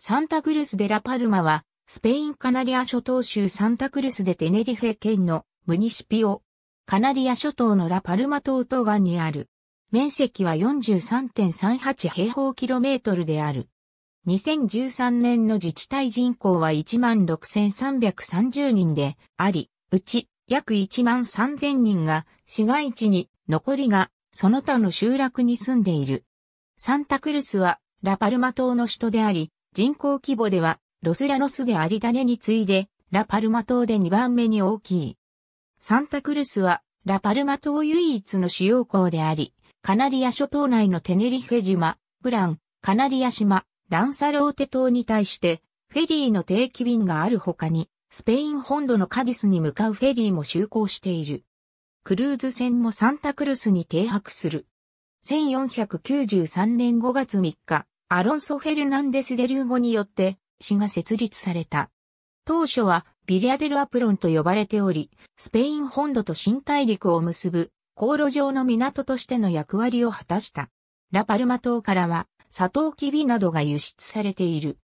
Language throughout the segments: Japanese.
サンタクルス・デ・ラ・パルマは、スペイン・カナリア諸島州サンタクルス・デ・テネリフェ県のムニシピオ、カナリア諸島のラ・パルマ島東岸にある。面積は43.38平方キロメートルである。2013年の自治体人口は16,330人であり、うち約1万3000人が市街地に残りがその他の集落に住んでいる。サンタクルスはラパルマ島の首都であり、人口規模では、ロスヤノスでアリダネに次いで、ラパルマ島で2番目に大きい。サンタクルスは、ラパルマ島唯一の主要港であり、カナリア諸島内のテネリフェ島、ブラン、カナリア島、ランサローテ島に対して、フェリーの定期便がある他に、スペイン本土のカディスに向かうフェリーも就航している。クルーズ船もサンタクルスに停泊する。1493年5月3日、アロンソ・フェルナンデス・デルーゴによって、市が設立された。当初は、ビリアデル・アプロンと呼ばれており、スペイン本土と新大陸を結ぶ、航路上の港としての役割を果たした。ラパルマ島からは、サトウキビなどが輸出されている。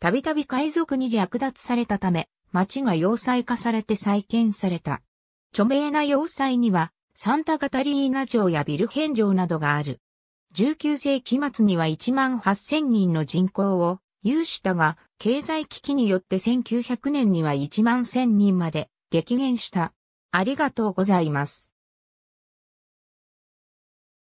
たびたび海賊に略奪されたため、町が要塞化されて再建された。著名な要塞には、サンタ・カタリーナ城やビルヘン城などがある。19世紀末には1万8000人の人口を有したが、経済危機によって1900年には1万1000人まで激減した。ありがとうございます。